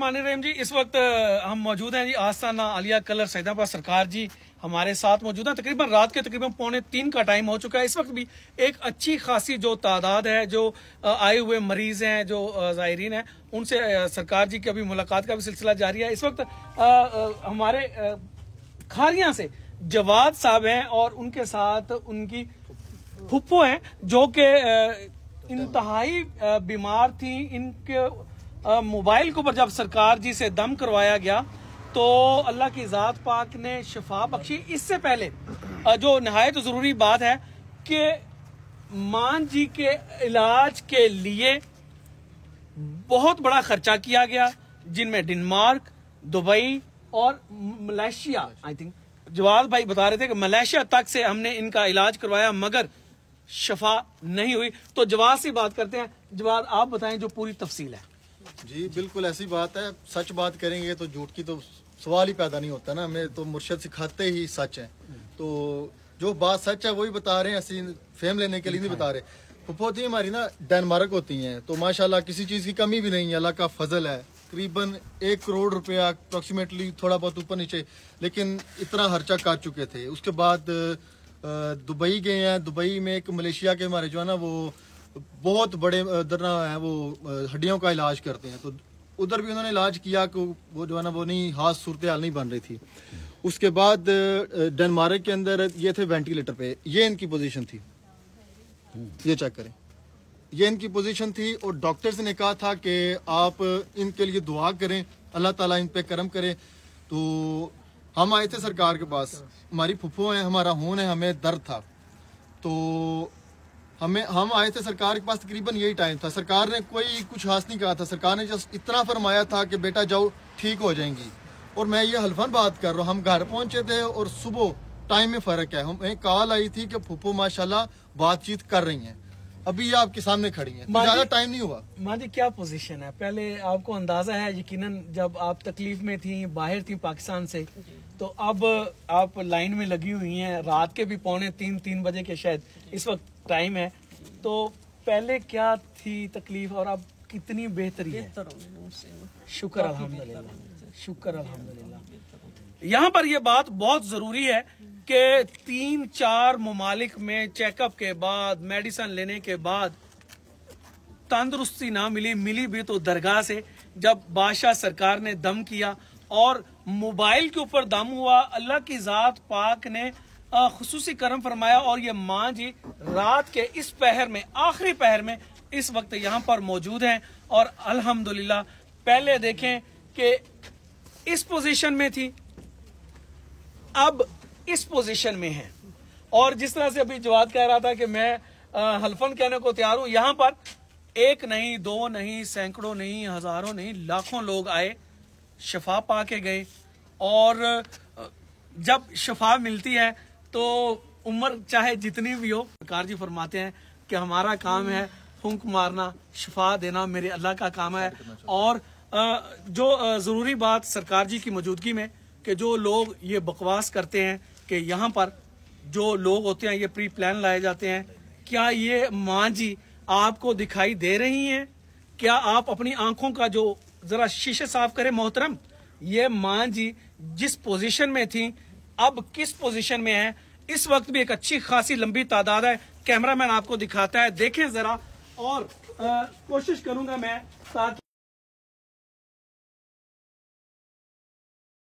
मानी रहीम जी इस वक्त हम मौजूद हैं जी आस्थाना आलिया कलर सैदाबाद सरकार जी हमारे साथ मौजूद हैं तकरीबन रात के तकरीबन पौने तीन का टाइम हो चुका है इस वक्त भी एक अच्छी खासी जो तादाद है जो आए हुए मरीज हैं जो ज़ायरीन हैं उनसे सरकार जी की अभी मुलाकात का भी सिलसिला जारी है इस वक्त आ, आ, हमारे खारिया से जवाद साहब हैं और उनके साथ उनकी हुप्पो हैं जो कि इंतहाई बीमार थी इनके मोबाइल के ऊपर जब सरकार जी से दम करवाया गया तो अल्लाह की ज़ात पाक ने शफा बख्शी इससे पहले जो नहायत तो ज़रूरी बात है कि मान जी के इलाज के लिए बहुत बड़ा खर्चा किया गया जिनमें डेनमार्क दुबई और मलेशिया आई थिंक जवाब भाई बता रहे थे कि मलेशिया तक से हमने इनका इलाज करवाया मगर शफा नहीं हुई तो जवाब से बात करते हैं जवाब आप बताएं जो पूरी तफसील है जी बिल्कुल ऐसी बात है सच बात करेंगे तो झूठ की तो सवाल ही पैदा नहीं होता ना हमें तो मुर्शद सिखाते ही सच है तो जो बात सच है वही बता रहे हैं ऐसी फेम लेने के लिए नहीं बता रहे फुफोती हमारी ना डेनमार्क होती हैं तो माशाल्लाह किसी चीज़ की कमी भी नहीं है अल्लाह का फजल है करीबन एक करोड़ रुपया अप्रोक्सीमेटली थोड़ा बहुत ऊपर नीचे लेकिन इतना खर्चा काट चुके थे उसके बाद दुबई गए हैं दुबई में एक मलेशिया के हमारे जो है ना वो बहुत बड़े ना हैं वो हड्डियों का इलाज करते हैं तो उधर भी उन्होंने इलाज किया कि वो जो है ना वो नहीं हाथ सूरत हाल नहीं बन रही थी उसके बाद डेनमार्क के अंदर ये थे वेंटिलेटर पे ये इनकी पोजीशन थी ये चेक करें ये इनकी पोजीशन थी और डॉक्टर्स ने कहा था कि आप इनके लिए दुआ करें अल्लाह ताला इन पे करम करे तो हम आए थे सरकार के पास हमारी फुफो हैं हमारा होन है हमें दर्द था तो हमें हम आए थे सरकार के पास तकरीबन यही टाइम था सरकार ने कोई कुछ हास नहीं कहा था सरकार ने जस्ट इतना फरमाया था कि बेटा जाओ ठीक हो जाएंगी और मैं ये हल्फन बात कर रहा हूँ हम घर पहुँचे थे और सुबह टाइम में फ़र्क है हमें कॉल आई थी कि फूफो माशाला बातचीत कर रही है अभी ये आपके सामने खड़ी है ज्यादा टाइम नहीं हुआ माँ जी क्या पोजिशन है पहले आपको अंदाजा है यकीन जब आप तकलीफ में थी बाहर थी पाकिस्तान से तो अब आप लाइन में लगी हुई हैं रात के भी पौने तीन तीन बजे के शायद इस वक्त टाइम है तो पहले क्या थी तकलीफ और अब कितनी बेहतरी है शुक्र अल्हम्दुलिल्लाह शुक्र अल्हम्दुलिल्लाह यहाँ पर यह बात बहुत जरूरी है कि तीन चार ममालिक में चेकअप के बाद मेडिसन लेने के बाद तंदरुस्ती ना मिली मिली भी तो दरगाह से जब बादशाह सरकार ने दम किया और मोबाइल के ऊपर दम हुआ अल्लाह की ज़ात पाक ने खसूस करम फरमाया और ये माँ जी रात के इस पहर में आखिरी पहर में इस वक्त यहाँ पर मौजूद हैं और अल्हम्दुलिल्लाह पहले देखें कि इस पोजीशन में थी अब इस पोजीशन में है और जिस तरह से अभी जवाब कह रहा था कि मैं हल्फन कहने को तैयार हूं यहां पर एक नहीं दो नहीं सैकड़ों नहीं हजारों नहीं लाखों लोग आए शफा पा के गए और जब शफा मिलती है तो उम्र चाहे जितनी भी हो सरकार जी फरमाते हैं कि हमारा काम है हुंक मारना शिफा देना मेरे अल्लाह का काम है और जो ज़रूरी बात सरकार जी की मौजूदगी में कि जो लोग ये बकवास करते हैं कि यहाँ पर जो लोग होते हैं ये प्री प्लान लाए जाते हैं क्या ये माँ जी आपको दिखाई दे रही हैं क्या आप अपनी आंखों का जो ज़रा शीशे साफ करें मोहतरम ये माँ जी जिस पोजीशन में थी अब किस पोजीशन में है इस वक्त भी एक अच्छी खासी लंबी तादाद है कैमरामैन आपको दिखाता है देखें जरा और आ, कोशिश करूंगा मैं ताकि